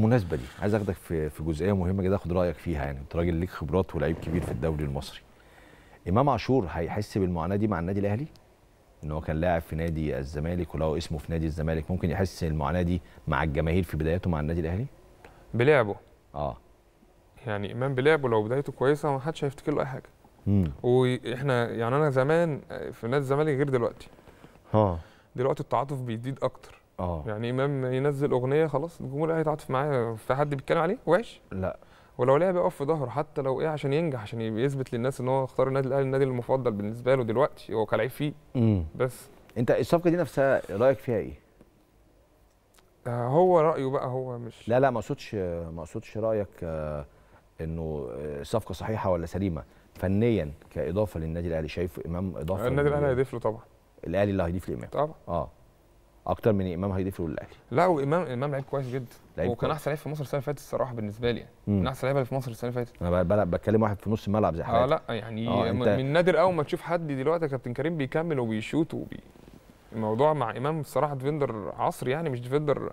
المناسبه دي عايز اخدك في في جزئيه مهمه كده اخد رايك فيها يعني انت راجل ليك خبرات ولعيب كبير في الدوري المصري امام عاشور هيحس بالمعاناه دي مع النادي الاهلي ان هو كان لاعب في نادي الزمالك وله اسمه في نادي الزمالك ممكن يحس المعاناه دي مع الجماهير في بداياته مع النادي الاهلي بلعبه اه يعني امام بلعبه لو بدايته كويسه ما حدش هيفتكر له اي حاجه امم واحنا يعني انا زمان في نادي الزمالك غير دلوقتي اه دلوقتي التعاطف بيزيد اكتر اه يعني امام ينزل اغنيه خلاص الجمهور هيتعاطف معاه في حد بيتكلم عليه وحش لا ولو لعب يقف في ظهره حتى لو ايه عشان ينجح عشان يثبت للناس ان هو اختار النادي الاهلي النادي المفضل بالنسبه له دلوقتي هو كلاعب فيه مم. بس انت الصفقه دي نفسها رايك فيها ايه؟ آه هو رايه بقى هو مش لا لا ما اقصدش ما اقصدش رايك آه انه الصفقه آه، صحيحه ولا سليمه فنيا كاضافه للنادي الاهلي شايف امام اضافه النادي الاهلي هيضيف له طبعا الاهلي اللي هيضيف لامام طبعا اه اكتر من امام هيضيف له الاهلي لا وامام امام لعيب كويس جدا لعيب وكان احسن لعيب في مصر السنه اللي فاتت الصراحه بالنسبه لي يعني من احسن لعيبه في مصر السنه اللي فاتت انا بتكلم واحد في نص الملعب زي حاجه اه لا يعني آه من نادر اول ما تشوف حد دلوقتي كابتن كريم بيكمل وبيشوت وبي الموضوع مع امام الصراحه ديفندر عصري يعني مش ديفندر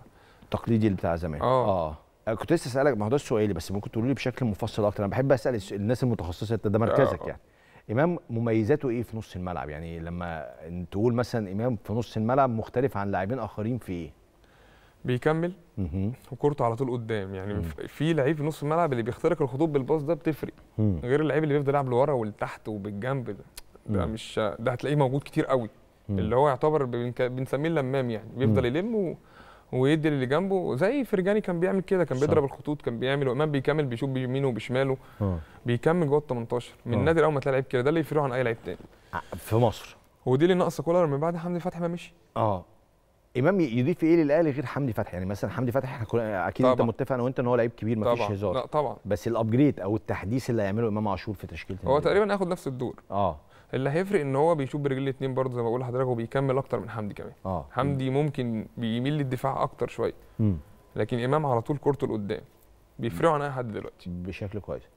تقليدي بتاع زمان اه, آه. كنت لسه اسالك ما هو ده سؤالي بس ممكن تقول لي بشكل مفصل اكتر انا بحب اسال الناس المتخصصه ده مركزك آه. يعني امام مميزاته ايه في نص الملعب يعني لما تقول مثلا امام في نص الملعب مختلف عن لاعبين اخرين في ايه بيكمل وكورته على طول قدام يعني مم. في لعيب في نص الملعب اللي بيخترق الخطوط بالباص ده بتفرق مم. غير اللعيب اللي بيفضل يلعب لورا ولتحت وبالجنب ده, ده مش ده هتلاقيه موجود كتير قوي مم. اللي هو يعتبر بنسميه اللمام يعني بيفضل يلم و... ويدي للي جنبه زي فرجاني كان بيعمل كده كان بيضرب الخطوط كان بيعمل وامام بيكمل بيشوف بيمينه وبشماله آه. بيكمل جوه ال 18 من آه. نادر اول ما تلاقي لعيب كده ده اللي يفرقه عن اي لعيب تاني آه، في مصر ودي اللي ناقصه كولر من بعد حمدي فتحي ما مشي اه امام يضيف ايه للاهلي غير حمدي فتحي يعني مثلا حمدي فتحي احنا اكيد طبعًا. انت متفق انا وانت ان هو لعيب كبير مفيش طبعًا. هزار لا طبعا بس الابجريد او التحديث اللي هيعمله امام عاشور في تشكيله هو تقريبا هياخد نفس الدور اه اللي هيفرق ان هو بيشوف برجل الاثنين برضه زي ما بقول لحضرتك وبيكمل اكتر من حمدي كمان آه. حمدي ممكن بيميل للدفاع اكتر شويه لكن امام على طول كورته لقدام بيفرقوا عن اي حد دلوقتي بشكل كويس